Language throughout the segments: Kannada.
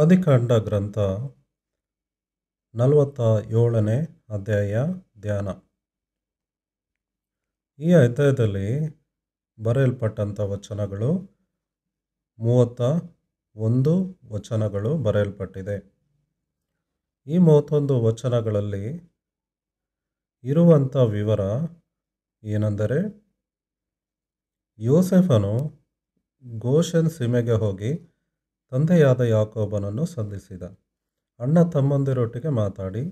ಆದಿಕಾಂಡ ಗ್ರಂಥ ನಲವತ್ತ ಏಳನೇ ಅಧ್ಯಾಯ ಧ್ಯಾನ ಈ ಅಧ್ಯಾಯದಲ್ಲಿ ಬರೆಯಲ್ಪಟ್ಟಂಥ ವಚನಗಳು ಮೂವತ್ತ ಒಂದು ವಚನಗಳು ಬರೆಯಲ್ಪಟ್ಟಿದೆ ಈ ಮೂವತ್ತೊಂದು ವಚನಗಳಲ್ಲಿ ಇರುವಂಥ ವಿವರ ಏನೆಂದರೆ ಯೋಸೆಫನು ಗೋಷನ್ ಸೀಮೆಗೆ ಹೋಗಿ ತಂದೆಯಾದ ಯಾಕೋಬನನ್ನು ಸಂಧಿಸಿದ ಅಣ್ಣ ತಮ್ಮಂದಿರೊಟ್ಟಿಗೆ ಮಾತಾಡಿ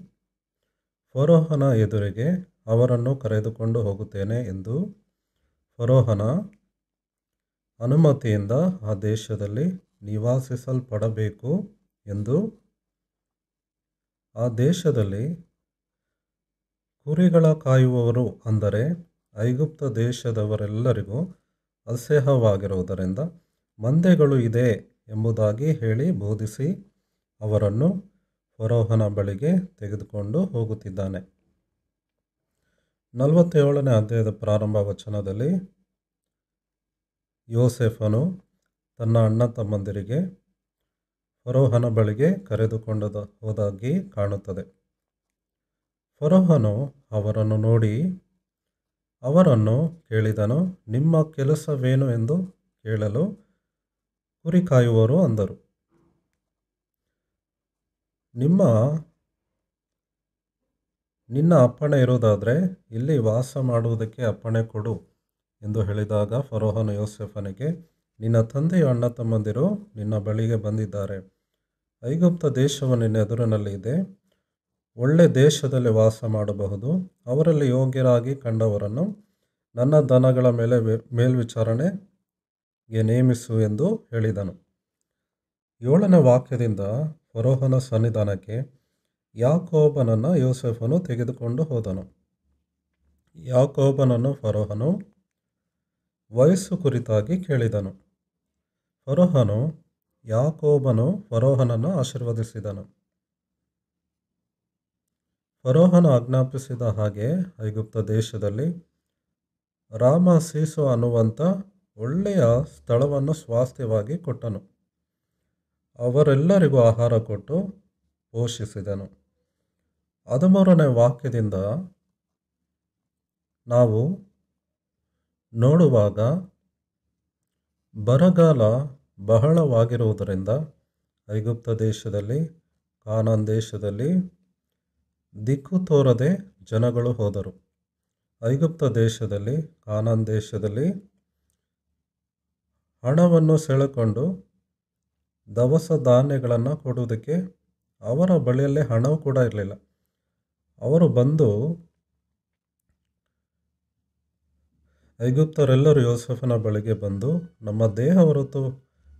ಫರೋಹನ ಎದುರಿಗೆ ಅವರನ್ನು ಕರೆದುಕೊಂಡು ಹೋಗುತ್ತೇನೆ ಎಂದು ಫರೋಹನ ಅನುಮತಿಯಿಂದ ಆ ದೇಶದಲ್ಲಿ ನಿವಾಸಿಸಲ್ಪಡಬೇಕು ಎಂದು ಆ ದೇಶದಲ್ಲಿ ಕುರಿಗಳ ಕಾಯುವವರು ಅಂದರೆ ಐಗುಪ್ತ ದೇಶದವರೆಲ್ಲರಿಗೂ ಅಸಹ್ಯವಾಗಿರುವುದರಿಂದ ಮಂದೆಗಳು ಇದೆ ಎಂಬುದಾಗಿ ಹೇಳಿ ಬೋಧಿಸಿ ಅವರನ್ನು ಫರೋಹನ ಬಳಿಗೆ ತೆಗೆದುಕೊಂಡು ಹೋಗುತ್ತಿದ್ದಾನೆ ನಲವತ್ತೇಳನೇ ಅಧ್ಯಾಯದ ಪ್ರಾರಂಭ ವಚನದಲ್ಲಿ ಯೋಸೆಫನು ತನ್ನ ಅಣ್ಣ ತಮ್ಮಂದಿರಿಗೆ ಫರೋಹನ ಬಳಿಗೆ ಕರೆದುಕೊಂಡು ಹೋದಾಗಿ ಕಾಣುತ್ತದೆ ಫರೋಹನು ಅವರನ್ನು ನೋಡಿ ಅವರನ್ನು ಕೇಳಿದನು ನಿಮ್ಮ ಕೆಲಸವೇನು ಎಂದು ಕೇಳಲು ಕುರಿ ಕಾಯುವರು ಅಂದರು ನಿಮ್ಮ ನಿನ್ನ ಅಪ್ಪಣೆ ಇರೋದಾದರೆ ಇಲ್ಲಿ ವಾಸ ಮಾಡುವುದಕ್ಕೆ ಅಪ್ಪಣೆ ಕೊಡು ಎಂದು ಹೇಳಿದಾಗ ಫರೋಹನ ಯೋಸೆಫನಿಗೆ ನಿನ್ನ ತಂದೆಯ ಅಣ್ಣ ತಮ್ಮಂದಿರು ನಿನ್ನ ಬಳಿಗೆ ಬಂದಿದ್ದಾರೆ ಐಗುಪ್ತ ದೇಶವು ನಿನ್ನ ಎದುರಿನಲ್ಲಿ ಇದೆ ಒಳ್ಳೆ ದೇಶದಲ್ಲಿ ವಾಸ ಮಾಡಬಹುದು ಅವರಲ್ಲಿ ಯೋಗ್ಯರಾಗಿ ಕಂಡವರನ್ನು ನನ್ನ ದನಗಳ ಮೇಲೆ ಮೇಲ್ವಿಚಾರಣೆ ಗೆ ನೇಮಿಸು ಎಂದು ಹೇಳಿದನು ಏಳನೇ ವಾಕ್ಯದಿಂದ ಫರೋಹನ ಸನ್ನಿಧಾನಕ್ಕೆ ಯಾಕೋಬನನ್ನು ಯೋಸೆಫನು ತೆಗೆದುಕೊಂಡು ಹೋದನು ಯಾಕೋಬನನ್ನು ಫರೋಹನು ವಯಸ್ಸು ಕುರಿತಾಗಿ ಕೇಳಿದನು ಫರೋಹನು ಯಾಕೋಬನು ಫರೋಹನನ್ನು ಆಶೀರ್ವದಿಸಿದನು ಫರೋಹನ ಆಜ್ಞಾಪಿಸಿದ ಹಾಗೆ ಐಗುಪ್ತ ದೇಶದಲ್ಲಿ ರಾಮ ಸೀಸು ಅನ್ನುವಂಥ ಒಳ್ಳೆಯ ಸ್ಥಳವನ್ನು ಸ್ವಾಸ್ಥ್ಯವಾಗಿ ಕೊಟ್ಟನು ಅವರೆಲ್ಲರಿಗೂ ಆಹಾರ ಕೊಟ್ಟು ಪೋಷಿಸಿದನು ಹದಿಮೂರನೇ ವಾಕ್ಯದಿಂದ ನಾವು ನೋಡುವಾಗ ಬರಗಾಲ ಬಹಳವಾಗಿರುವುದರಿಂದ ಐಗುಪ್ತ ದೇಶದಲ್ಲಿ ಕಾನಾನ್ ದೇಶದಲ್ಲಿ ದಿಕ್ಕು ತೋರದೆ ಜನಗಳು ಹೋದರು ಐಗುಪ್ತ ದೇಶದಲ್ಲಿ ಕಾನಾನ್ ದೇಶದಲ್ಲಿ ಹಣವನ್ನು ಸೆಳೆಕೊಂಡು ದವಸ ಧಾನ್ಯಗಳನ್ನು ಕೊಡುವುದಕ್ಕೆ ಅವರ ಬಳಿಯಲ್ಲೇ ಹಣವೂ ಕೂಡ ಇರಲಿಲ್ಲ ಅವರು ಬಂದು ಐಗುಪ್ತರೆಲ್ಲರೂ ಯೋಸೆಫನ ಬಳಿಗೆ ಬಂದು ನಮ್ಮ ದೇಹ ಹೊರತು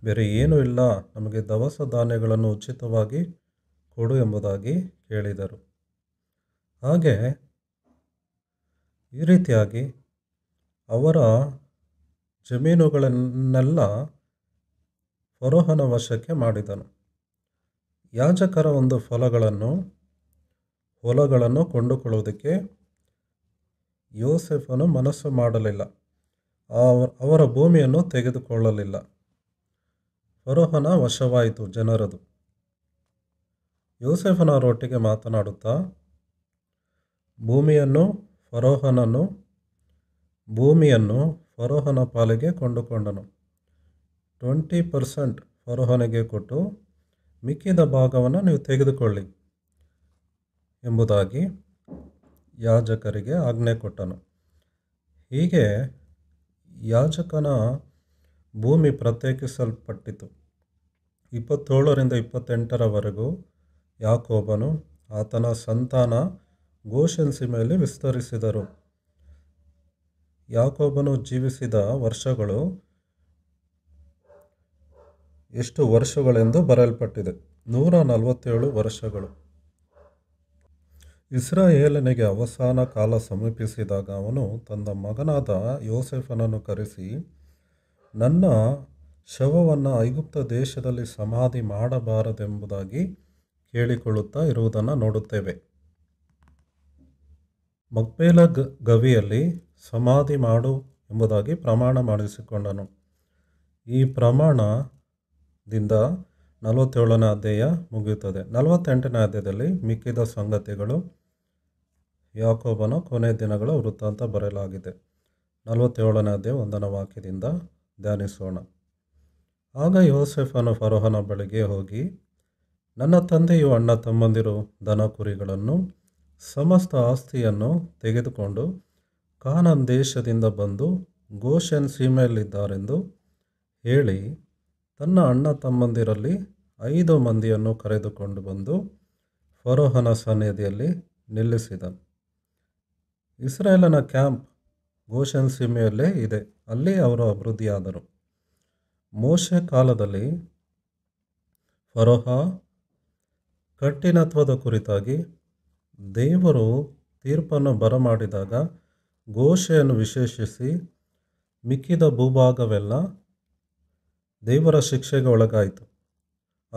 ಬೇರೆ ಏನೂ ಇಲ್ಲ ನಮಗೆ ದವಸ ಧಾನ್ಯಗಳನ್ನು ಉಚಿತವಾಗಿ ಕೊಡು ಎಂಬುದಾಗಿ ಕೇಳಿದರು ಹಾಗೆ ಈ ರೀತಿಯಾಗಿ ಅವರ ಜಮೀನುಗಳನ್ನೆಲ್ಲ ಫರೋಹನ ವಶಕ್ಕೆ ಮಾಡಿದನು ಯಾಜಕರ ಒಂದು ಫಲಗಳನ್ನು ಹೊಲಗಳನ್ನು ಕೊಂಡುಕೊಳ್ಳುವುದಕ್ಕೆ ಯೋಸೆಫನು ಮನಸ್ಸು ಮಾಡಲಿಲ್ಲ ಅವರ ಭೂಮಿಯನ್ನು ತೆಗೆದುಕೊಳ್ಳಲಿಲ್ಲ ಫರೋಹನ ವಶವಾಯಿತು ಜನರದು ಯೋಸೆಫನ ರೊಟ್ಟಿಗೆ ಮಾತನಾಡುತ್ತಾ ಭೂಮಿಯನ್ನು ಫರೋಹನನು ಭೂಮಿಯನ್ನು ಫರೋಹನ ಪಾಲಿಗೆ ಕೊಂಡುಕೊಂಡನು ಟ್ವೆಂಟಿ ಪರ್ಸೆಂಟ್ ಫರೋಹನಿಗೆ ಕೊಟ್ಟು ಮಿಕ್ಕಿದ ಭಾಗವನ್ನು ನೀವು ತೆಗೆದುಕೊಳ್ಳಿ ಎಂಬುದಾಗಿ ಯಾಜಕರಿಗೆ ಆಜ್ಞೆ ಕೊಟ್ಟನು ಹೀಗೆ ಯಾಜಕನ ಭೂಮಿ ಪ್ರತ್ಯೇಕಿಸಲ್ಪಟ್ಟಿತು ಇಪ್ಪತ್ತೇಳರಿಂದ ಇಪ್ಪತ್ತೆಂಟರವರೆಗೂ ಯಾಕೋಬನು ಆತನ ಸಂತಾನ ಗೋಶನ್ಸಿ ಮೇಲೆ ವಿಸ್ತರಿಸಿದರು ಯಾಕೋಬನು ಜೀವಿಸಿದ ವರ್ಷಗಳು ಎಷ್ಟು ವರ್ಷಗಳೆಂದು ಬರೆಯಲ್ಪಟ್ಟಿದೆ ನೂರ ನಲವತ್ತೇಳು ವರ್ಷಗಳು ಇಸ್ರಾಯೇಲನಿಗೆ ಅವಸಾನ ಕಾಲ ಸಮೀಪಿಸಿದಾಗ ಅವನು ತನ್ನ ಮಗನಾದ ಯೋಸೆಫನನ್ನು ಕರೆಸಿ ನನ್ನ ಶವವನ್ನು ಐಗುಪ್ತ ದೇಶದಲ್ಲಿ ಸಮಾಧಿ ಮಾಡಬಾರದೆಂಬುದಾಗಿ ಕೇಳಿಕೊಳ್ಳುತ್ತಾ ಇರುವುದನ್ನು ನೋಡುತ್ತೇವೆ ಮಕ್ಬೇಲ ಗವಿಯಲ್ಲಿ ಸಮಾಧಿ ಮಾಡು ಎಂಬುದಾಗಿ ಪ್ರಮಾಣ ಮಾಡಿಸಿಕೊಂಡನು ಈ ಪ್ರಮಾಣದಿಂದ ನಲವತ್ತೇಳನೇ ಅಧ್ಯಾಯ ಮುಗಿಯುತ್ತದೆ ನಲವತ್ತೆಂಟನೇ ಅಧ್ಯಾಯದಲ್ಲಿ ಮಿಕ್ಕಿದ ಸಂಗತಿಗಳು ಯಾಕೋಬನ ಕೊನೆಯ ದಿನಗಳ ವೃತ್ತಾಂತ ಬರೆಯಲಾಗಿದೆ ನಲವತ್ತೇಳನೇ ಅಧ್ಯಾಯ ಒಂದನ ವಾಕ್ಯದಿಂದ ಧ್ಯಾನಿಸೋಣ ಆಗ ಯೋಸೆಫನು ಫರೋಹನ ಬಳಿಗೆ ಹೋಗಿ ನನ್ನ ತಂದೆಯು ಅಣ್ಣ ತಮ್ಮಂದಿರು ದನ ಕುರಿಗಳನ್ನು ಸಮಸ್ತ ಆಸ್ತಿಯನ್ನು ತೆಗೆದುಕೊಂಡು ಕಾನನ್ ದೇಶದಿಂದ ಬಂದು ಗೋಷನ್ ಸೀಮೆಯಲ್ಲಿದ್ದಾರೆಂದು ಹೇಳಿ ತನ್ನ ಅಣ್ಣ ತಮ್ಮಂದಿರಲ್ಲಿ ಐದು ಮಂದಿಯನ್ನು ಕರೆದುಕೊಂಡು ಬಂದು ಫರೋಹನ ಸನ್ನಿಧಿಯಲ್ಲಿ ನಿಲ್ಲಿಸಿದನು ಇಸ್ರೇಲನ ಕ್ಯಾಂಪ್ ಗೋಷನ್ ಸೀಮೆಯಲ್ಲೇ ಇದೆ ಅಲ್ಲಿ ಅವರು ಅಭಿವೃದ್ಧಿಯಾದರು ಮೋಶೆ ಕಾಲದಲ್ಲಿ ಫರೋಹ ಕಠಿಣತ್ವದ ಕುರಿತಾಗಿ ದೇವರು ತೀರ್ಪನ್ನು ಬರಮಾಡಿದಾಗ ಗೋಶೆಯನ್ನು ವಿಶೇಷಿಸಿ ಮಿಕ್ಕಿದ ಭೂಭಾಗವೆಲ್ಲ ದೇವರ ಶಿಕ್ಷೆಗೆ ಒಳಗಾಯಿತು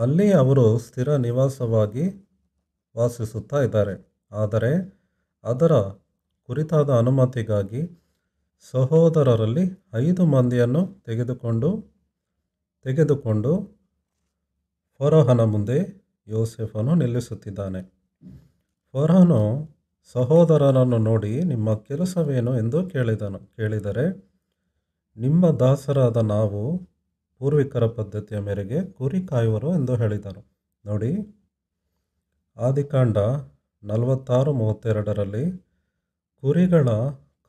ಅಲ್ಲಿ ಅವರು ಸ್ಥಿರ ನಿವಾಸವಾಗಿ ವಾಸಿಸುತ್ತಾ ಇದ್ದಾರೆ ಆದರೆ ಅದರ ಕುರಿತಾದ ಅನುಮತಿಗಾಗಿ ಸಹೋದರರಲ್ಲಿ ಐದು ಮಂದಿಯನ್ನು ತೆಗೆದುಕೊಂಡು ತೆಗೆದುಕೊಂಡು ಫರೋಹನ ಮುಂದೆ ಯೋಸೆಫನು ನಿಲ್ಲಿಸುತ್ತಿದ್ದಾನೆ ಫರೋಹನು ಸಹೋದರನನ್ನು ನೋಡಿ ನಿಮ್ಮ ಕೆಲಸವೇನು ಎಂದು ಕೇಳಿದನು ಕೇಳಿದರೆ ನಿಮ್ಮ ದಾಸರಾದ ನಾವು ಪೂರ್ವಿಕರ ಪದ್ಧತಿಯ ಮೇರೆಗೆ ಕುರಿ ಕಾಯುವರು ಎಂದು ಹೇಳಿದರು ನೋಡಿ ಆದಿಕಾಂಡ ನಲವತ್ತಾರು ಮೂವತ್ತೆರಡರಲ್ಲಿ ಕುರಿಗಳ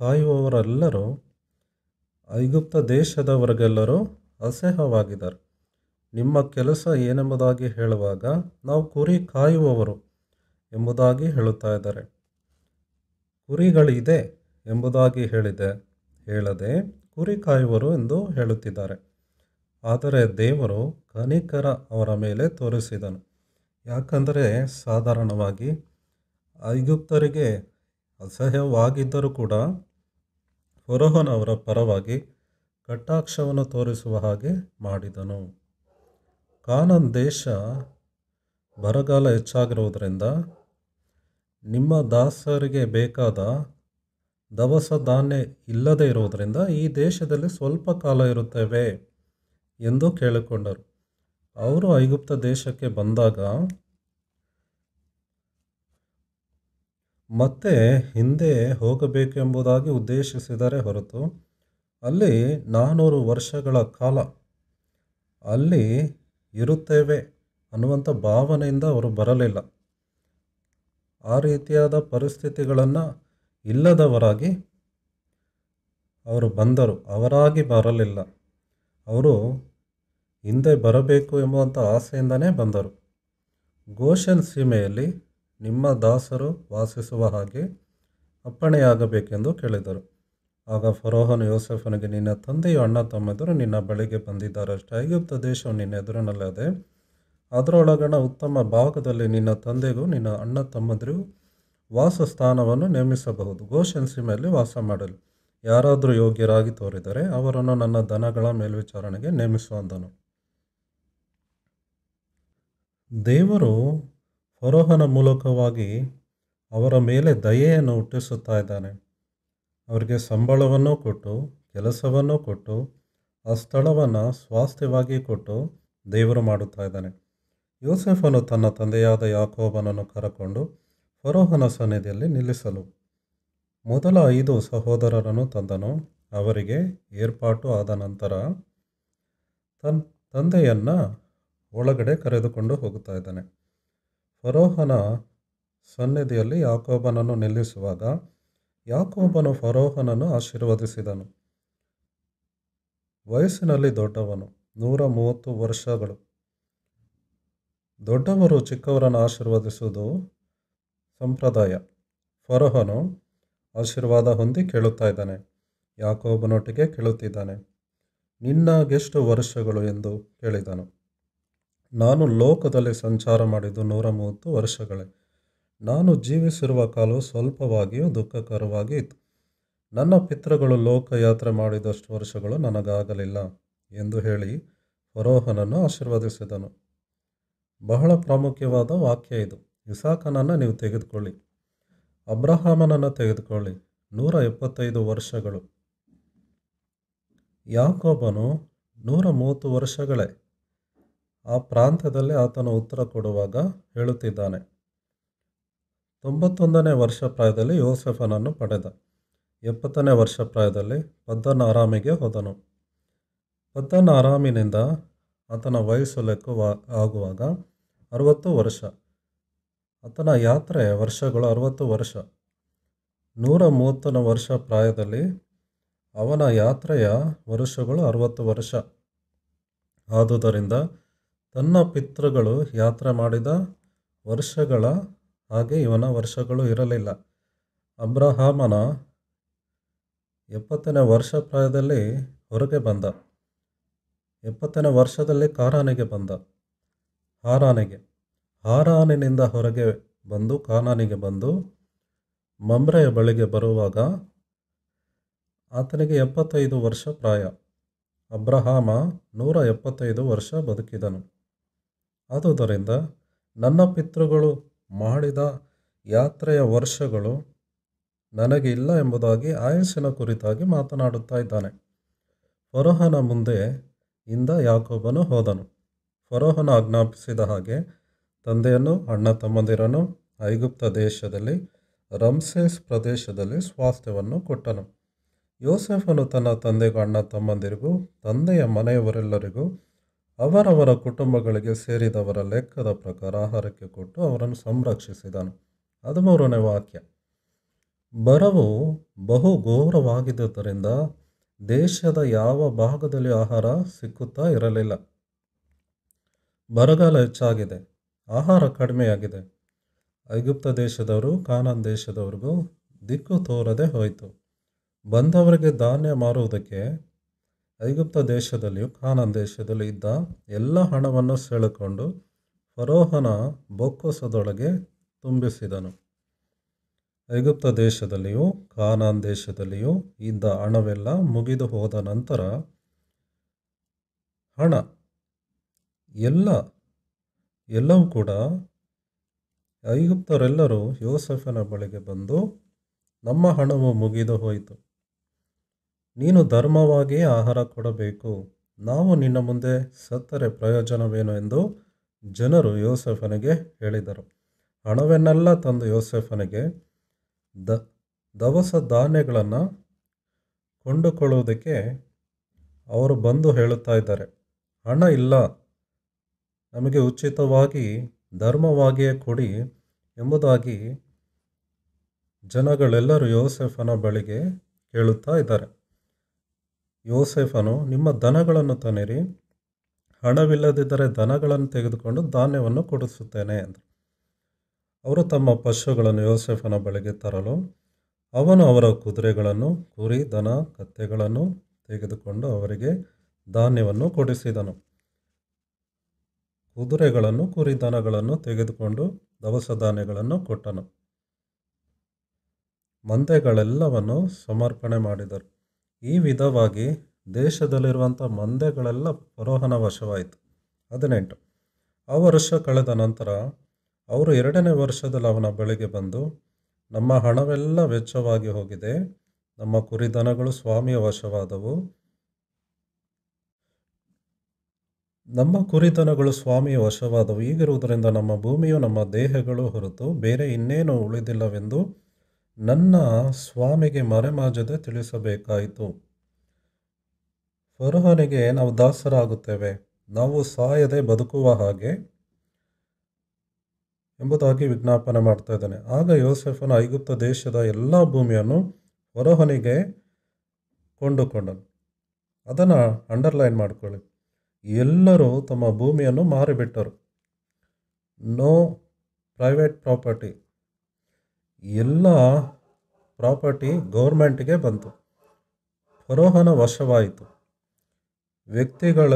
ಕಾಯುವವರೆಲ್ಲರೂ ಐಗುಪ್ತ ದೇಶದವರೆಗೆಲ್ಲರೂ ಅಸಹ್ಯವಾಗಿದ್ದಾರೆ ನಿಮ್ಮ ಕೆಲಸ ಏನೆಂಬುದಾಗಿ ಹೇಳುವಾಗ ನಾವು ಕುರಿ ಕಾಯುವವರು ಎಂಬುದಾಗಿ ಹೇಳುತ್ತಾ ಇದ್ದಾರೆ ಕುರಿಗಳಿದೆ ಎಂಬುದಾಗಿ ಹೇಳಿದೆ ಹೇಳದೆ ಕುರಿ ಕಾಯುವರು ಎಂದು ಹೇಳುತ್ತಿದ್ದಾರೆ ಆದರೆ ದೇವರು ಕನಿಕರ ಅವರ ಮೇಲೆ ತೋರಿಸಿದನು ಯಾಕಂದರೆ ಸಾಧಾರಣವಾಗಿ ಐಗುಪ್ತರಿಗೆ ಅಸಹ್ಯವಾಗಿದ್ದರೂ ಕೂಡ ಅವರ ಪರವಾಗಿ ಕಟ್ಟಾಕ್ಷವನ್ನು ತೋರಿಸುವ ಹಾಗೆ ಮಾಡಿದನು ಕಾನನ್ ದೇಶ ಬರಗಾಲ ಹೆಚ್ಚಾಗಿರುವುದರಿಂದ ನಿಮ್ಮ ದಾಸರಿಗೆ ಬೇಕಾದ ದವಸ ಧಾನ್ಯ ಇಲ್ಲದೇ ಇರುವುದರಿಂದ ಈ ದೇಶದಲ್ಲಿ ಸ್ವಲ್ಪ ಕಾಲ ಇರುತ್ತೇವೆ ಎಂದು ಕೇಳಿಕೊಂಡರು ಅವರು ಐಗುಪ್ತ ದೇಶಕ್ಕೆ ಬಂದಾಗ ಮತ್ತೆ ಹಿಂದೆ ಹೋಗಬೇಕೆಂಬುದಾಗಿ ಉದ್ದೇಶಿಸಿದರೆ ಹೊರತು ಅಲ್ಲಿ ನಾನ್ನೂರು ವರ್ಷಗಳ ಕಾಲ ಅಲ್ಲಿ ಇರುತ್ತೇವೆ ಅನ್ನುವಂಥ ಭಾವನೆಯಿಂದ ಅವರು ಬರಲಿಲ್ಲ ಆ ರೀತಿಯಾದ ಪರಿಸ್ಥಿತಿಗಳನ್ನು ಇಲ್ಲದವರಾಗಿ ಅವರು ಬಂದರು ಅವರಾಗಿ ಬರಲಿಲ್ಲ ಅವರು ಹಿಂದೆ ಬರಬೇಕು ಎಂಬುವಂಥ ಆಸೆಯಿಂದನೇ ಬಂದರು ಗೋಶನ್ ಸೀಮೆಯಲ್ಲಿ ನಿಮ್ಮ ದಾಸರು ವಾಸಿಸುವ ಹಾಗೆ ಅಪ್ಪಣೆಯಾಗಬೇಕೆಂದು ಕೇಳಿದರು ಆಗ ಫರೋಹನ್ ಯೋಸೆಫನಿಗೆ ನಿನ್ನ ತಂದೆಯು ಅಣ್ಣ ತಮ್ಮೆದುರು ನಿನ್ನ ಬಳಿಗೆ ಬಂದಿದ್ದಾರೆ ಐಗುಪ್ತ ದೇಶವು ನಿನ್ನ ಎದುರಿನಲ್ಲದೆ ಅದರೊಳಗಣ ಉತ್ತಮ ಭಾಗದಲ್ಲಿ ನಿನ್ನ ತಂದೆಗೂ ನಿನ್ನ ಅಣ್ಣ ತಮ್ಮಂದಿರಿಗೂ ವಾಸಸ್ಥಾನವನ್ನು ನೇಮಿಸಬಹುದು ಗೋಷನ್ ಸೀಮೆಯಲ್ಲಿ ವಾಸ ಮಾಡಲು ಯಾರಾದರೂ ಯೋಗ್ಯರಾಗಿ ತೋರಿದರೆ ಅವರನ್ನು ನನ್ನ ದನಗಳ ಮೇಲ್ವಿಚಾರಣೆಗೆ ನೇಮಿಸುವಂತನು ದೇವರು ಫರೋಹನ ಮೂಲಕವಾಗಿ ಅವರ ಮೇಲೆ ದಯೆಯನ್ನು ಹುಟ್ಟಿಸುತ್ತಾ ಇದ್ದಾನೆ ಅವರಿಗೆ ಸಂಬಳವನ್ನು ಕೊಟ್ಟು ಕೆಲಸವನ್ನು ಕೊಟ್ಟು ಆ ಸ್ಥಳವನ್ನು ಸ್ವಾಸ್ಥ್ಯವಾಗಿ ಕೊಟ್ಟು ದೇವರು ಮಾಡುತ್ತಾ ಇದ್ದಾನೆ ಯೋಸೆಫನು ತನ್ನ ತಂದೆಯಾದ ಯಾಕೋಬನನ್ನು ಕರಕೊಂಡು ಫರೋಹನ ಸನ್ನಿಧಿಯಲ್ಲಿ ನಿಲ್ಲಿಸಲು ಮೊದಲ ಐದು ಸಹೋದರರನ್ನು ತಂದನು ಅವರಿಗೆ ಏರ್ಪಾಟು ಆದ ನಂತರ ತನ್ ತಂದೆಯನ್ನು ಒಳಗಡೆ ಕರೆದುಕೊಂಡು ಹೋಗುತ್ತಾ ಇದ್ದಾನೆ ಫರೋಹನ ಸನ್ನಿಧಿಯಲ್ಲಿ ಯಾಕೋಬನನ್ನು ನಿಲ್ಲಿಸುವಾಗ ಯಾಕೋಬನು ಫರೋಹನನ್ನು ಆಶೀರ್ವದಿಸಿದನು ವಯಸ್ಸಿನಲ್ಲಿ ದೊಡ್ಡವನು ನೂರ ಮೂವತ್ತು ವರ್ಷಗಳು ದೊಡ್ಡವರು ಚಿಕ್ಕವರನ್ನು ಆಶೀರ್ವದಿಸುವುದು ಸಂಪ್ರದಾಯ ಫರೋಹನು ಆಶೀರ್ವಾದ ಹೊಂದಿ ಕೇಳುತ್ತಾ ಇದ್ದಾನೆ ಯಾಕೋಬನೊಟ್ಟಿಗೆ ಕೇಳುತ್ತಿದ್ದಾನೆ ನಿನ್ನಗೆಷ್ಟು ವರ್ಷಗಳು ಎಂದು ಕೇಳಿದನು ನಾನು ಲೋಕದಲ್ಲಿ ಸಂಚಾರ ಮಾಡಿದ್ದು ನೂರ ಮೂವತ್ತು ವರ್ಷಗಳೇ ನಾನು ಜೀವಿಸಿರುವ ಕಾಲು ಸ್ವಲ್ಪವಾಗಿಯೂ ದುಃಖಕರವಾಗಿ ಇತ್ತು ನನ್ನ ಪಿತೃಗಳು ಲೋಕಯಾತ್ರೆ ಮಾಡಿದಷ್ಟು ವರ್ಷಗಳು ನನಗಾಗಲಿಲ್ಲ ಎಂದು ಹೇಳಿ ಫರೋಹನನ್ನು ಆಶೀರ್ವದಿಸಿದನು ಬಹಳ ಪ್ರಾಮುಖ್ಯವಾದ ವಾಕ್ಯ ಇದು ಇಸಾಕನನ್ನು ನೀವು ತೆಗೆದುಕೊಳ್ಳಿ ಅಬ್ರಹಾಮನನ್ನು ತೆಗೆದುಕೊಳ್ಳಿ ನೂರ ಎಪ್ಪತ್ತೈದು ವರ್ಷಗಳು ಯಾಕೋಬನು ನೂರ ಮೂವತ್ತು ವರ್ಷಗಳೇ ಆ ಪ್ರಾಂತ್ಯದಲ್ಲಿ ಆತನು ಉತ್ತರ ಕೊಡುವಾಗ ಹೇಳುತ್ತಿದ್ದಾನೆ ತೊಂಬತ್ತೊಂದನೇ ವರ್ಷ ಪ್ರಾಯದಲ್ಲಿ ಯೋಸೆಫನನ್ನು ಪಡೆದ ಎಪ್ಪತ್ತನೇ ವರ್ಷ ಪ್ರಾಯದಲ್ಲಿ ಪದ್ದನ ಆರಾಮಿಗೆ ಹೋದನು ಪದ್ದನ ಆರಾಮಿನಿಂದ ಆತನ ವಯಸ್ಸು ಲೆಕ್ಕ ಆಗುವಾಗ ಅರವತ್ತು ವರ್ಷ ಆತನ ಯಾತ್ರೆ ವರ್ಷಗಳು ಅರವತ್ತು ವರ್ಷ ನೂರ ಮೂವತ್ತನೇ ವರ್ಷ ಪ್ರಾಯದಲ್ಲಿ ಅವನ ಯಾತ್ರೆಯ ವರ್ಷಗಳು ಅರವತ್ತು ವರ್ಷ ಆದುದರಿಂದ ತನ್ನ ಪಿತೃಗಳು ಯಾತ್ರೆ ಮಾಡಿದ ವರ್ಷಗಳ ಹಾಗೆ ಇವನ ವರ್ಷಗಳು ಇರಲಿಲ್ಲ ಅಬ್ರಹಾಮನ ಎಪ್ಪತ್ತನೇ ವರ್ಷ ಪ್ರಾಯದಲ್ಲಿ ಹೊರಗೆ ಬಂದ ಎಪ್ಪತ್ತನೇ ವರ್ಷದಲ್ಲಿ ಕಾರಾನೆಗೆ ಬಂದ ಹಾರಾನಿಗೆ ಹಾರಾನಿನಿಂದ ಹೊರಗೆ ಬಂದು ಕಾನಾನಿಗೆ ಬಂದು ಮಮ್ರೆಯ ಬಳಿಗೆ ಬರುವಾಗ ಆತನಿಗೆ ಎಪ್ಪತ್ತೈದು ವರ್ಷ ಪ್ರಾಯ ಅಬ್ರಹಾಮ ನೂರ ಎಪ್ಪತ್ತೈದು ವರ್ಷ ಬದುಕಿದನು ಆದುದರಿಂದ ನನ್ನ ಪಿತೃಗಳು ಮಾಡಿದ ಯಾತ್ರೆಯ ವರ್ಷಗಳು ನನಗೆ ಇಲ್ಲ ಎಂಬುದಾಗಿ ಆಯಸ್ಸಿನ ಕುರಿತಾಗಿ ಮಾತನಾಡುತ್ತಾ ಇದ್ದಾನೆ ಫರೋಹನ ಮುಂದೆ ಇಂದ ಯಾಕೋಬನು ಹೋದನು ಫರೋಹನ ಆಜ್ಞಾಪಿಸಿದ ಹಾಗೆ ತಂದೆಯನ್ನು ಅಣ್ಣ ತಮ್ಮಂದಿರನು ಐಗುಪ್ತ ದೇಶದಲ್ಲಿ ರಂಸೇಸ್ ಪ್ರದೇಶದಲ್ಲಿ ಸ್ವಾಸ್ಥ್ಯವನ್ನು ಕೊಟ್ಟನು ಯೋಸೆಫನು ತನ್ನ ತಂದೆಗೂ ಅಣ್ಣ ತಮ್ಮಂದಿರಿಗೂ ತಂದೆಯ ಮನೆಯವರೆಲ್ಲರಿಗೂ ಅವರವರ ಕುಟುಂಬಗಳಿಗೆ ಸೇರಿದವರ ಲೆಕ್ಕದ ಪ್ರಕಾರ ಆಹಾರಕ್ಕೆ ಕೊಟ್ಟು ಅವರನ್ನು ಸಂರಕ್ಷಿಸಿದನು ಹದಿಮೂರನೇ ವಾಕ್ಯ ಬರವು ಬಹು ಘೋರವಾಗಿದ್ದರಿಂದ ದೇಶದ ಯಾವ ಭಾಗದಲ್ಲಿ ಆಹಾರ ಸಿಕ್ಕುತ್ತಾ ಇರಲಿಲ್ಲ ಬರಗಾಲ ಹೆಚ್ಚಾಗಿದೆ ಆಹಾರ ಕಡಿಮೆಯಾಗಿದೆ ಐಗುಪ್ತ ದೇಶದವರು ಕಾನನ್ ದೇಶದವ್ರಿಗೂ ದಿಕ್ಕು ತೋರದೆ ಹೋಯಿತು ಬಂದವರಿಗೆ ಧಾನ್ಯ ಮಾರುವುದಕ್ಕೆ ಐಗುಪ್ತ ದೇಶದಲ್ಲಿಯೂ ಕಾನನ್ ದೇಶದಲ್ಲಿ ಇದ್ದ ಎಲ್ಲ ಹಣವನ್ನು ಸೆಳೆಕೊಂಡು ಫರೋಹನ ಬೊಕ್ಕಸದೊಳಗೆ ತುಂಬಿಸಿದನು ಐಗುಪ್ತ ದೇಶದಲ್ಲಿಯೂ ಕಾನಾನ್ ದೇಶದಲ್ಲಿಯೂ ಇದ್ದ ಹಣವೆಲ್ಲ ಮುಗಿದು ಹೋದ ನಂತರ ಹಣ ಎಲ್ಲ ಎಲ್ಲವೂ ಕೂಡ ಐಗುಪ್ತರೆಲ್ಲರೂ ಯೋಸೆಫನ ಬಳಿಗೆ ಬಂದು ನಮ್ಮ ಹಣವು ಮುಗಿದು ಹೋಯಿತು ನೀನು ಧರ್ಮವಾಗಿ ಆಹಾರ ಕೊಡಬೇಕು ನಾವು ನಿನ್ನ ಮುಂದೆ ಸತ್ತರೆ ಪ್ರಯೋಜನವೇನು ಎಂದು ಜನರು ಯೋಸೆಫನಿಗೆ ಹೇಳಿದರು ಹಣವನ್ನೆಲ್ಲ ತಂದು ಯೋಸೆಫನಿಗೆ ದ ದವಸ ಧಾನ್ಯಗಳನ್ನು ಕೊಂಡುಕೊಳ್ಳುವುದಕ್ಕೆ ಅವರು ಬಂದು ಹೇಳುತ್ತಾ ಇದ್ದಾರೆ ಹಣ ಇಲ್ಲ ನಮಗೆ ಉಚಿತವಾಗಿ ಧರ್ಮವಾಗಿಯೇ ಕೊಡಿ ಎಂಬುದಾಗಿ ಜನಗಳೆಲ್ಲರೂ ಯೋಸೆಫನ ಬಳಿಗೆ ಕೇಳುತ್ತಾ ಇದ್ದಾರೆ ಯೋಸೆಫನು ನಿಮ್ಮ ದನಗಳನ್ನು ತನ್ನಿರಿ ಹಣವಿಲ್ಲದಿದ್ದರೆ ದನಗಳನ್ನು ತೆಗೆದುಕೊಂಡು ಧಾನ್ಯವನ್ನು ಕೊಡಿಸುತ್ತೇನೆ ಅಂತ ಅವರು ತಮ್ಮ ಪಶುಗಳನ್ನು ಯೋಸೆಫನ ಬಳಿಗೆ ತರಲು ಅವನು ಅವರ ಕುದುರೆಗಳನ್ನು ಕುರಿ ದನ ಕತ್ತೆಗಳನ್ನು ತೆಗೆದುಕೊಂಡು ಅವರಿಗೆ ಧಾನ್ಯವನ್ನು ಕೊಡಿಸಿದನು ಕುದುರೆಗಳನ್ನು ಕುರಿ ದನಗಳನ್ನು ತೆಗೆದುಕೊಂಡು ದವಸ ಧಾನ್ಯಗಳನ್ನು ಕೊಟ್ಟನು ಮಂದೆಗಳೆಲ್ಲವನ್ನು ಸಮರ್ಪಣೆ ಮಾಡಿದರು ಈ ವಿಧವಾಗಿ ದೇಶದಲ್ಲಿರುವಂಥ ಮಂದೆಗಳೆಲ್ಲ ಪರೋಹನ ವಶವಾಯಿತು ಹದಿನೆಂಟು ಆ ವರ್ಷ ಕಳೆದ ನಂತರ ಅವರು ಎರಡನೇ ವರ್ಷದಲ್ಲಿ ಅವನ ಬಳಿಗೆ ಬಂದು ನಮ್ಮ ಹಣವೆಲ್ಲ ವೆಚ್ಚವಾಗಿ ಹೋಗಿದೆ ನಮ್ಮ ಕುರಿದನಗಳು ಸ್ವಾಮಿಯ ವಶವಾದವು ನಮ್ಮ ಕುರಿತನಗಳು ಸ್ವಾಮಿಯ ವಶವಾದವು ಈಗಿರುವುದರಿಂದ ನಮ್ಮ ಭೂಮಿಯು ನಮ್ಮ ದೇಹಗಳು ಹೊರತು ಬೇರೆ ಇನ್ನೇನು ಉಳಿದಿಲ್ಲವೆಂದು ನನ್ನ ಸ್ವಾಮಿಗೆ ಮರೆಮಾಜದೆ ತಿಳಿಸಬೇಕಾಯಿತು ಫರೋಹನಿಗೆ ನಾವು ದಾಸರಾಗುತ್ತೇವೆ ನಾವು ಸಾಯದೆ ಬದುಕುವ ಹಾಗೆ ಎಂಬುದಾಗಿ ವಿಜ್ಞಾಪನೆ ಮಾಡ್ತಾ ಇದ್ದಾನೆ ಆಗ ಯೋಸೆಫನ ಐಗುಪ್ತ ದೇಶದ ಎಲ್ಲ ಭೂಮಿಯನ್ನು ಹೊರಹೊನಿಗೆ ಕೊಂಡುಕೊಂಡನು ಅದನ್ನು ಅಂಡರ್ಲೈನ್ ಮಾಡಿಕೊಳ್ಳಿ ಎಲ್ಲರೂ ತಮ್ಮ ಭೂಮಿಯನ್ನು ಮಾರಿಬಿಟ್ಟರು ನೋ ಪ್ರೈವೇಟ್ ಪ್ರಾಪರ್ಟಿ ಎಲ್ಲ ಪ್ರಾಪರ್ಟಿ ಗೌರ್ಮೆಂಟ್ಗೆ ಬಂತು ಫರೋಹನ ವಶವಾಯಿತು ವ್ಯಕ್ತಿಗಳ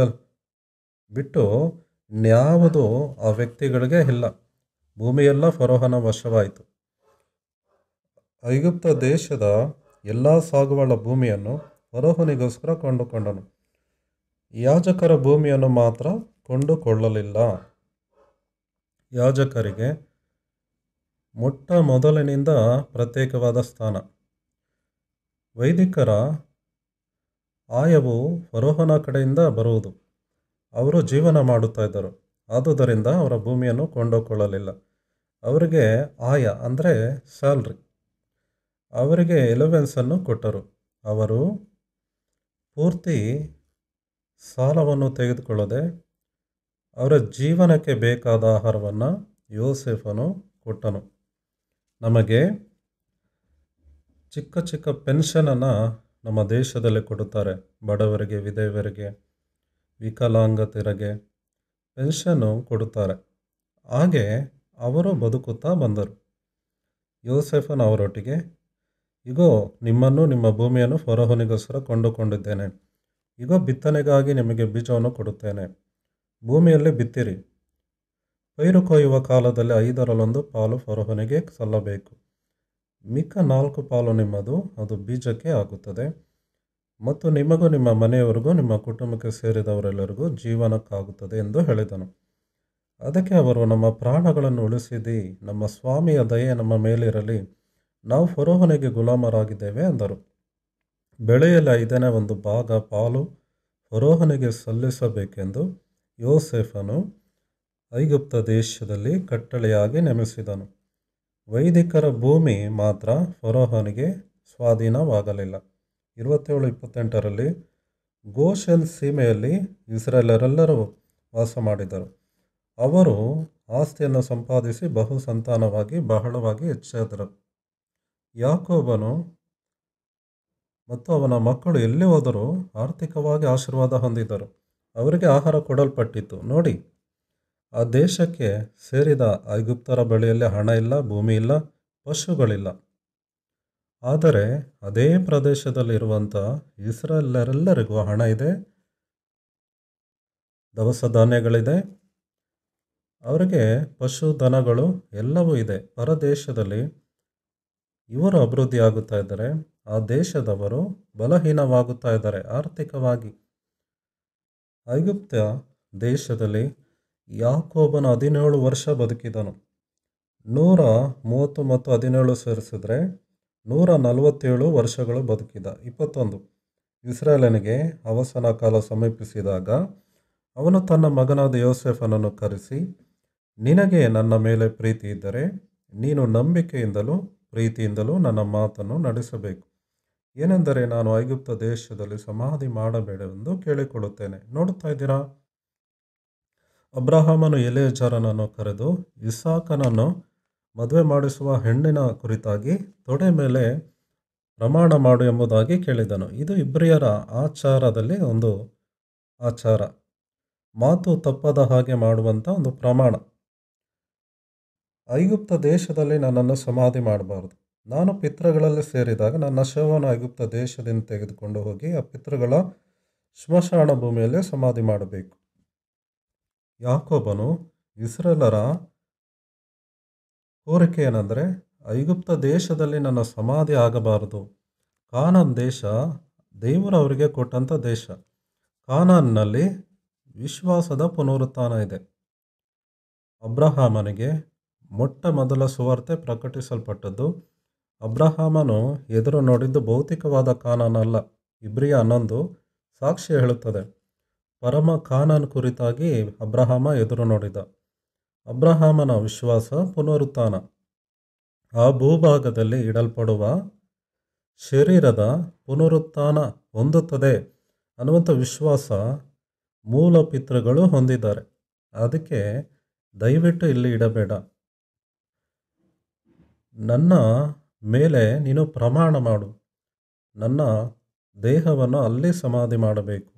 ಬಿಟ್ಟು ಯಾವುದು ಆ ವ್ಯಕ್ತಿಗಳಿಗೆ ಇಲ್ಲ ಭೂಮಿಯೆಲ್ಲ ಫರೋಹನ ವಶವಾಯಿತು ಐಗುಪ್ತ ದೇಶದ ಎಲ್ಲ ಸಾಗುವಳ ಭೂಮಿಯನ್ನು ಫರೋಹನಿಗೋಸ್ಕರ ಕೊಂಡುಕೊಂಡನು ಯಾಜಕರ ಭೂಮಿಯನ್ನು ಮಾತ್ರ ಕೊಂಡುಕೊಳ್ಳಲಿಲ್ಲ ಯಾಜಕರಿಗೆ ಮೊಟ್ಟ ಮೊದಲಿನಿಂದ ಪ್ರತ್ಯೇಕವಾದ ಸ್ಥಾನ ವೈದಿಕರ ಆಯವು ಫರೋಹನ ಕಡೆಯಿಂದ ಬರುವುದು ಅವರು ಜೀವನ ಮಾಡುತ್ತಾ ಇದ್ದರು ಆದುದರಿಂದ ಅವರ ಭೂಮಿಯನ್ನು ಕೊಂಡುಕೊಳ್ಳಲಿಲ್ಲ ಅವರಿಗೆ ಆಯ ಅಂದರೆ ಸ್ಯಾಲ್ರಿ ಅವರಿಗೆ ಎಲೆವೆನ್ಸನ್ನು ಕೊಟ್ಟರು ಅವರು ಪೂರ್ತಿ ಸಾಲವನ್ನು ತೆಗೆದುಕೊಳ್ಳದೆ ಅವರ ಜೀವನಕ್ಕೆ ಬೇಕಾದ ಆಹಾರವನ್ನು ಯೋಸೆಫನು ಕೊಟ್ಟನು ನಮಗೆ ಚಿಕ್ಕ ಚಿಕ್ಕ ಪೆನ್ಷನನ್ನು ನಮ್ಮ ದೇಶದಲ್ಲಿ ಕೊಡುತ್ತಾರೆ ಬಡವರಿಗೆ ವಿಧವರಿಗೆ ವಿಕಲಾಂಗತರಿಗೆ ಪೆನ್ಷನ್ನು ಕೊಡುತ್ತಾರೆ ಹಾಗೆ ಅವರು ಬದುಕುತ್ತಾ ಬಂದರು ಯೋಸೆಫನ್ ಅವರೊಟ್ಟಿಗೆ ಇಗೋ ನಿಮ್ಮನ್ನು ನಿಮ್ಮ ಭೂಮಿಯನ್ನು ಫರೋಹನಿಗೋಸ್ಕರ ಕೊಂಡುಕೊಂಡಿದ್ದೇನೆ ಇಗೋ ಬಿತ್ತನೆಗಾಗಿ ನಿಮಗೆ ಬೀಜವನ್ನು ಕೊಡುತ್ತೇನೆ ಭೂಮಿಯಲ್ಲಿ ಬಿತ್ತಿರಿ ಪೈರು ಕೊಯ್ಯುವ ಕಾಲದಲ್ಲಿ ಐದರಲ್ಲೊಂದು ಪಾಲು ಫರೋಹನಿಗೆ ಸಲ್ಲಬೇಕು ಮಿಕ್ಕ ನಾಲ್ಕು ಪಾಲು ನಿಮ್ಮದು ಅದು ಬೀಜಕ್ಕೆ ಆಗುತ್ತದೆ ಮತ್ತು ನಿಮಗೂ ನಿಮ್ಮ ಮನೆಯವರಿಗೂ ನಿಮ್ಮ ಕುಟುಂಬಕ್ಕೆ ಸೇರಿದವರೆಲ್ಲರಿಗೂ ಜೀವನಕ್ಕಾಗುತ್ತದೆ ಎಂದು ಹೇಳಿದನು ಅದಕ್ಕೆ ಅವರು ನಮ್ಮ ಪ್ರಾಣಗಳನ್ನು ಉಳಿಸಿದಿ ನಮ್ಮ ಸ್ವಾಮಿಯ ದಯೆ ನಮ್ಮ ಮೇಲಿರಲಿ ನಾವು ಫರೋಹನಿಗೆ ಗುಲಾಮರಾಗಿದ್ದೇವೆ ಎಂದರು ಬೆಳೆಯಲ್ಲ ಐದನೇ ಒಂದು ಭಾಗ ಪಾಲು ಫರೋಹನಿಗೆ ಸಲ್ಲಿಸಬೇಕೆಂದು ಯೋಸೆಫನು ಐಗುಪ್ತ ದೇಶದಲ್ಲಿ ಕಟ್ಟಳೆಯಾಗಿ ನೇಮಿಸಿದನು ವೈದಿಕರ ಭೂಮಿ ಮಾತ್ರ ಫರೋಹನಿಗೆ ಸ್ವಾಧೀನವಾಗಲಿಲ್ಲ ಇರುವತ್ತೇಳು ಇಪ್ಪತ್ತೆಂಟರಲ್ಲಿ ಗೋಶಲ್ ಸೀಮೆಯಲ್ಲಿ ಇಸ್ರೇಲರೆಲ್ಲರೂ ವಾಸ ಮಾಡಿದರು ಅವರು ಆಸ್ತಿಯನ್ನು ಸಂಪಾದಿಸಿ ಬಹು ಸಂತಾನವಾಗಿ ಬಹಳವಾಗಿ ಹೆಚ್ಚಾದರು ಯಾಕೋಬನು ಮತ್ತು ಅವನ ಮಕ್ಕಳು ಎಲ್ಲಿ ಹೋದರೂ ಆರ್ಥಿಕವಾಗಿ ಆಶೀರ್ವಾದ ಹೊಂದಿದರು ಅವರಿಗೆ ಆಹಾರ ಕೊಡಲ್ಪಟ್ಟಿತ್ತು ನೋಡಿ ಆ ದೇಶಕ್ಕೆ ಸೇರಿದ ಐಗುಪ್ತರ ಬಳಿಯಲ್ಲಿ ಹಣ ಇಲ್ಲ ಭೂಮಿ ಇಲ್ಲ ಪಶುಗಳಿಲ್ಲ ಆದರೆ ಅದೇ ಪ್ರದೇಶದಲ್ಲಿರುವಂಥ ಇಸ್ರೇಲರೆಲ್ಲರಿಗೂ ಹಣ ಇದೆ ದವಸ ಧಾನ್ಯಗಳಿದೆ ಅವರಿಗೆ ಪಶು ದನಗಳು ಎಲ್ಲವೂ ಇದೆ ಪರದೇಶದಲ್ಲಿ ಇವರು ಅಭಿವೃದ್ಧಿ ಆಗುತ್ತಾ ಇದ್ದಾರೆ ಆ ದೇಶದವರು ಬಲಹೀನವಾಗುತ್ತಾ ಇದ್ದಾರೆ ಆರ್ಥಿಕವಾಗಿ ಐಗುಪ್ತ ದೇಶದಲ್ಲಿ ಯಾಕೋಬನ ಹದಿನೇಳು ವರ್ಷ ಬದುಕಿದನು ನೂರ ಮೂವತ್ತು ಮತ್ತು ಹದಿನೇಳು ಸೇರಿಸಿದ್ರೆ ನೂರ ನಲವತ್ತೇಳು ವರ್ಷಗಳು ಬದುಕಿದ ಇಪ್ಪತ್ತೊಂದು ಇಸ್ರೇಲನಿಗೆ ಅವಸನ ಕಾಲ ಸಮೀಪಿಸಿದಾಗ ಅವನು ತನ್ನ ಮಗನಾದ ಯೋಸೆಫನನ್ನು ಕರೆಸಿ ನಿನಗೆ ನನ್ನ ಮೇಲೆ ಪ್ರೀತಿ ಇದ್ದರೆ ನೀನು ನಂಬಿಕೆಯಿಂದಲೂ ಪ್ರೀತಿಯಿಂದಲೂ ನನ್ನ ಮಾತನ್ನು ನಡೆಸಬೇಕು ಏನೆಂದರೆ ನಾನು ಐಗುಪ್ತ ದೇಶದಲ್ಲಿ ಸಮಾಧಿ ಮಾಡಬೇಡವೆಂದು ಕೇಳಿಕೊಳ್ಳುತ್ತೇನೆ ನೋಡುತ್ತಾ ಇದ್ದೀರಾ ಅಬ್ರಹಾಮನು ಎಲೆಜರನನ್ನು ಕರೆದು ಇಸಾಕನನ್ನು ಮದುವೆ ಮಾಡಿಸುವ ಹೆಣ್ಣಿನ ಕುರಿತಾಗಿ ತೊಡೆ ಮೇಲೆ ಪ್ರಮಾಣ ಮಾಡು ಎಂಬುದಾಗಿ ಕೇಳಿದನು ಇದು ಇಬ್ರಿಯರ ಆಚಾರದಲ್ಲಿ ಒಂದು ಆಚಾರ ಮಾತು ತಪ್ಪದ ಹಾಗೆ ಮಾಡುವಂಥ ಒಂದು ಪ್ರಮಾಣ ಐಗುಪ್ತ ದೇಶದಲ್ಲಿ ನನ್ನನ್ನು ಸಮಾಧಿ ಮಾಡಬಾರ್ದು ನಾನು ಪಿತೃಗಳಲ್ಲಿ ಸೇರಿದಾಗ ನನ್ನ ಶವವನ್ನು ಐಗುಪ್ತ ದೇಶದಿಂದ ತೆಗೆದುಕೊಂಡು ಹೋಗಿ ಆ ಪಿತೃಗಳ ಶ್ಮಶಾನ ಭೂಮಿಯಲ್ಲೇ ಸಮಾಧಿ ಮಾಡಬೇಕು ಯಾಕೋಬನು ಇಸ್ರೇಲರ ಕೋರಿಕೆ ಏನಂದರೆ ಐಗುಪ್ತ ದೇಶದಲ್ಲಿ ನನ್ನ ಸಮಾಧಿ ಆಗಬಾರದು ಕಾನನ್ ದೇಶ ದೇವರವರಿಗೆ ಕೊಟ್ಟಂಥ ದೇಶ ಕಾನನ್ನಲ್ಲಿ ವಿಶ್ವಾಸದ ಪುನರುತ್ಥಾನ ಇದೆ ಅಬ್ರಹಾಮನಿಗೆ ಮೊಟ್ಟ ಮೊದಲ ಸುವಾರ್ತೆ ಪ್ರಕಟಿಸಲ್ಪಟ್ಟದ್ದು ಅಬ್ರಹಾಮನು ಎದುರು ನೋಡಿದ್ದು ಭೌತಿಕವಾದ ಕಾನನಲ್ಲ ಇಬ್ರಿಯ ಹನ್ನೊಂದು ಸಾಕ್ಷಿ ಹೇಳುತ್ತದೆ ಪರಮ ಕಾನನ್ ಕುರಿತಾಗಿ ಅಬ್ರಹಾಮ ಎದುರು ನೋಡಿದ ಅಬ್ರಹಾಮನ ವಿಶ್ವಾಸ ಪುನರುತ್ಥಾನ ಆ ಭೂಭಾಗದಲ್ಲಿ ಇಡಲ್ಪಡುವ ಶರೀರದ ಪುನರುತ್ಥಾನ ಹೊಂದುತ್ತದೆ ಅನ್ನುವಂಥ ವಿಶ್ವಾಸ ಮೂಲ ಪಿತೃಗಳು ಹೊಂದಿದ್ದಾರೆ ಅದಕ್ಕೆ ದಯವಿಟ್ಟು ಇಲ್ಲಿ ಇಡಬೇಡ ನನ್ನ ಮೇಲೆ ನೀನು ಪ್ರಮಾಣ ಮಾಡು ನನ್ನ ದೇಹವನ್ನು ಅಲ್ಲಿ ಸಮಾಧಿ ಮಾಡಬೇಕು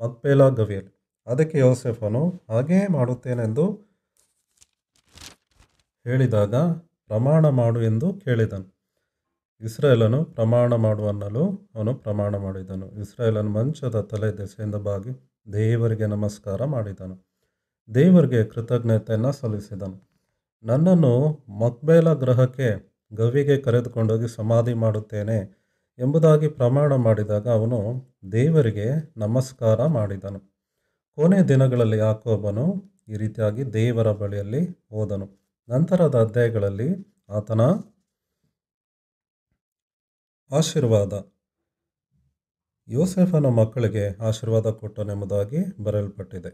ಮತ್ಪೇಲ ಗವಿಯಲ್ಲಿ ಅದಕ್ಕೆ ಯೋಸೆಫನು ಹಾಗೇ ಮಾಡುತ್ತೇನೆಂದು ಹೇಳಿದಾಗ ಪ್ರಮಾಣ ಮಾಡು ಎಂದು ಕೇಳಿದನು ಇಸ್ರೇಲನು ಪ್ರಮಾಣ ಮಾಡುವನ್ನಲು ಅವನು ಪ್ರಮಾಣ ಮಾಡಿದನು ಇಸ್ರೇಲನು ಮಂಚದ ತಲೆ ದೆಸೆಯಿಂದ ಬಾಗಿ ದೇವರಿಗೆ ನಮಸ್ಕಾರ ಮಾಡಿದನು ದೇವರಿಗೆ ಕೃತಜ್ಞತೆಯನ್ನು ಸಲ್ಲಿಸಿದನು ನನ್ನನ್ನು ಮಕ್ಬೇಲ ಗ್ರಹಕ್ಕೆ ಗವಿಗೆ ಕರೆದುಕೊಂಡೋಗಿ ಸಮಾಧಿ ಮಾಡುತ್ತೇನೆ ಎಂಬುದಾಗಿ ಪ್ರಮಾಣ ಮಾಡಿದಾಗ ಅವನು ದೇವರಿಗೆ ನಮಸ್ಕಾರ ಮಾಡಿದನು ಕೊನೆ ದಿನಗಳಲ್ಲಿ ಯಾಕೋಬನು ಈ ರೀತಿಯಾಗಿ ದೇವರ ಬಳಿಯಲ್ಲಿ ಹೋದನು ನಂತರದ ಅಧ್ಯಾಯಗಳಲ್ಲಿ ಆತನ ಆಶೀರ್ವಾದ ಯೋಸೆಫನ ಮಕ್ಕಳಿಗೆ ಆಶೀರ್ವಾದ ಕೊಟ್ಟನೆಂಬುದಾಗಿ ಬರೆಯಲ್ಪಟ್ಟಿದೆ